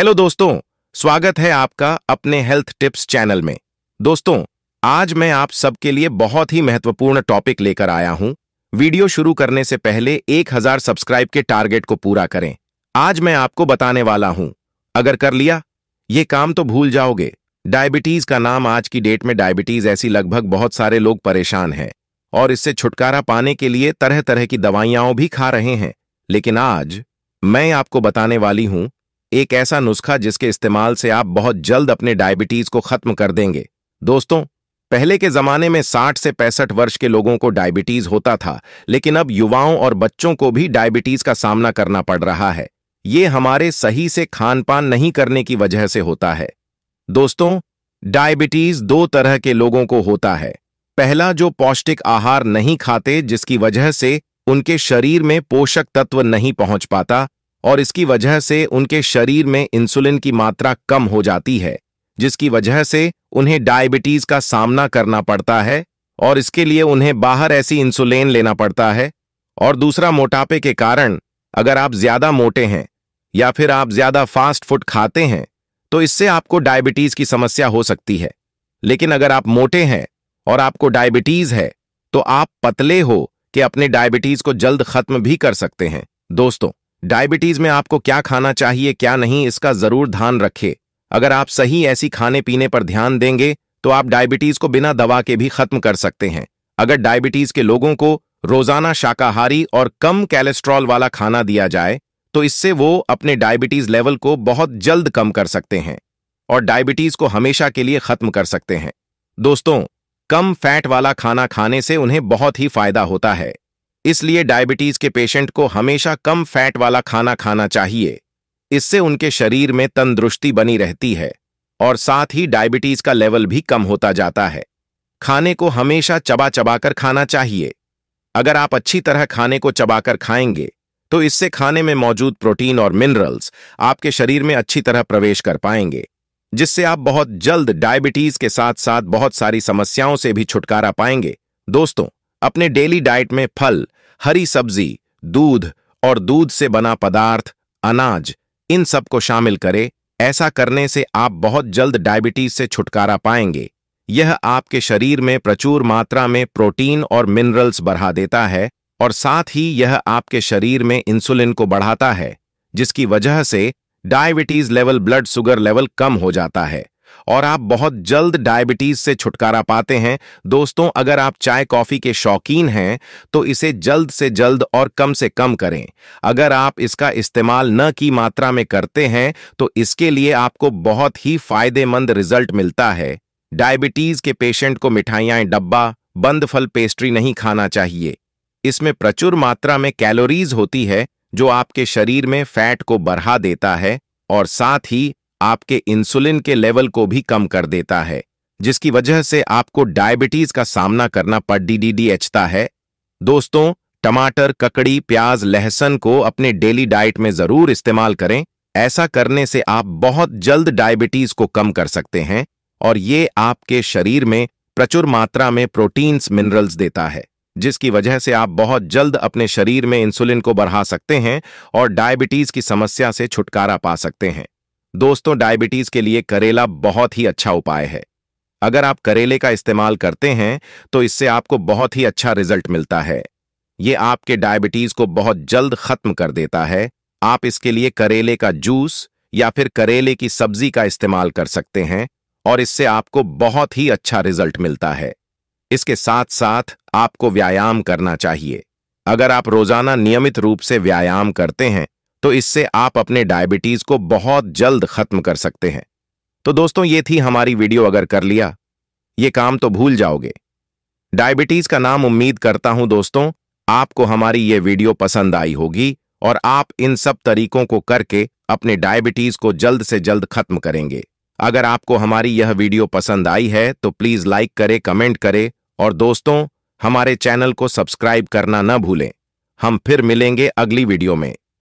hello दोस्तों स्वागत है आपका अपने हेल्थ टिप्स चैनल में दोस्तों आज मैं आप सबके लिए बहुत ही महत्वपूर्ण टॉपिक लेकर आया हूं वीडियो शुरू करने से पहले 1000 सब्सक्राइब के टारगेट को पूरा करें आज मैं आपको बताने वाला हूं अगर कर लिया ये काम तो भूल जाओगे डायबिटीज का नाम आज की डेट में डायबिटीज ऐसी लगभग बहुत सारे लोग परेशान हैं और इससे छुटकारा पाने के लिए तरह तरह की दवाइयाओं भी खा रहे हैं लेकिन आज मैं आपको बताने वाली हूं एक ऐसा नुस्खा जिसके इस्तेमाल से आप बहुत जल्द अपने डायबिटीज को खत्म कर देंगे दोस्तों पहले के जमाने में 60 से पैंसठ वर्ष के लोगों को डायबिटीज होता था लेकिन अब युवाओं और बच्चों को भी डायबिटीज का सामना करना पड़ रहा है ये हमारे सही से खान पान नहीं करने की वजह से होता है दोस्तों डायबिटीज दो तरह के लोगों को होता है पहला जो पौष्टिक आहार नहीं खाते जिसकी वजह से उनके शरीर में पोषक तत्व नहीं पहुंच पाता और इसकी वजह से उनके शरीर में इंसुलिन की मात्रा कम हो जाती है जिसकी वजह से उन्हें डायबिटीज का सामना करना पड़ता है और इसके लिए उन्हें बाहर ऐसी इंसुलिन लेना पड़ता है और दूसरा मोटापे के कारण अगर आप ज्यादा मोटे हैं या फिर आप ज्यादा फास्ट फूड खाते हैं तो इससे आपको डायबिटीज की समस्या हो सकती है लेकिन अगर आप मोटे हैं और आपको डायबिटीज है तो आप पतले हो कि अपने डायबिटीज को जल्द खत्म भी कर सकते हैं दोस्तों डायबिटीज में आपको क्या खाना चाहिए क्या नहीं इसका जरूर ध्यान रखें अगर आप सही ऐसी खाने पीने पर ध्यान देंगे तो आप डायबिटीज को बिना दवा के भी खत्म कर सकते हैं अगर डायबिटीज के लोगों को रोजाना शाकाहारी और कम कैलेस्ट्रॉल वाला खाना दिया जाए तो इससे वो अपने डायबिटीज लेवल को बहुत जल्द कम कर सकते हैं और डायबिटीज को हमेशा के लिए खत्म कर सकते हैं दोस्तों कम फैट वाला खाना खाने से उन्हें बहुत ही फायदा होता है इसलिए डायबिटीज के पेशेंट को हमेशा कम फैट वाला खाना खाना चाहिए इससे उनके शरीर में तंदुरुस्ती बनी रहती है और साथ ही डायबिटीज का लेवल भी कम होता जाता है खाने को हमेशा चबा चबाकर खाना चाहिए अगर आप अच्छी तरह खाने को चबाकर खाएंगे तो इससे खाने में मौजूद प्रोटीन और मिनरल्स आपके शरीर में अच्छी तरह प्रवेश कर पाएंगे जिससे आप बहुत जल्द डायबिटीज के साथ साथ बहुत सारी समस्याओं से भी छुटकारा पाएंगे दोस्तों अपने डेली डाइट में फल हरी सब्जी दूध और दूध से बना पदार्थ अनाज इन सब को शामिल करें ऐसा करने से आप बहुत जल्द डायबिटीज से छुटकारा पाएंगे यह आपके शरीर में प्रचुर मात्रा में प्रोटीन और मिनरल्स बढ़ा देता है और साथ ही यह आपके शरीर में इंसुलिन को बढ़ाता है जिसकी वजह से diabetes level blood sugar level कम हो जाता है और आप बहुत जल्द डायबिटीज से छुटकारा पाते हैं दोस्तों अगर आप चाय कॉफी के शौकीन हैं तो इसे जल्द से जल्द और कम से कम करें अगर आप इसका इस्तेमाल न की मात्रा में करते हैं तो इसके लिए आपको बहुत ही फायदेमंद रिजल्ट मिलता है डायबिटीज के पेशेंट को मिठाइयाँ डब्बा बंद फल पेस्ट्री नहीं खाना चाहिए इसमें प्रचुर मात्रा में कैलोरीज होती है जो आपके शरीर में फैट को बढ़ा देता है और साथ ही आपके इंसुलिन के लेवल को भी कम कर देता है जिसकी वजह से आपको डायबिटीज का सामना करना पड़ डी एचता है दोस्तों टमाटर ककड़ी प्याज लहसन को अपने डेली डाइट में जरूर इस्तेमाल करें ऐसा करने से आप बहुत जल्द डायबिटीज को कम कर सकते हैं और ये आपके शरीर में प्रचुर मात्रा में प्रोटीन्स मिनरल्स देता है जिसकी वजह से आप बहुत जल्द अपने शरीर में इंसुलिन को बढ़ा सकते हैं और डायबिटीज की समस्या से छुटकारा पा सकते हैं दोस्तों डायबिटीज के लिए करेला बहुत ही अच्छा उपाय है अगर आप करेले का इस्तेमाल करते हैं तो इससे आपको बहुत ही अच्छा रिजल्ट मिलता है ये आपके डायबिटीज को बहुत जल्द खत्म कर देता है आप इसके लिए करेले का जूस या फिर करेले की सब्जी का इस्तेमाल कर सकते हैं और इससे आपको बहुत ही अच्छा रिजल्ट मिलता है इसके साथ साथ आपको व्यायाम करना चाहिए अगर आप रोजाना नियमित रूप से व्यायाम करते हैं तो इससे आप अपने डायबिटीज को बहुत जल्द खत्म कर सकते हैं तो दोस्तों ये थी हमारी वीडियो अगर कर लिया ये काम तो भूल जाओगे डायबिटीज का नाम उम्मीद करता हूं दोस्तों आपको हमारी ये वीडियो पसंद आई होगी और आप इन सब तरीकों को करके अपने डायबिटीज को जल्द से जल्द खत्म करेंगे अगर आपको हमारी यह वीडियो पसंद आई है तो प्लीज लाइक करे कमेंट करे और दोस्तों हमारे चैनल को सब्सक्राइब करना न भूलें हम फिर मिलेंगे अगली वीडियो में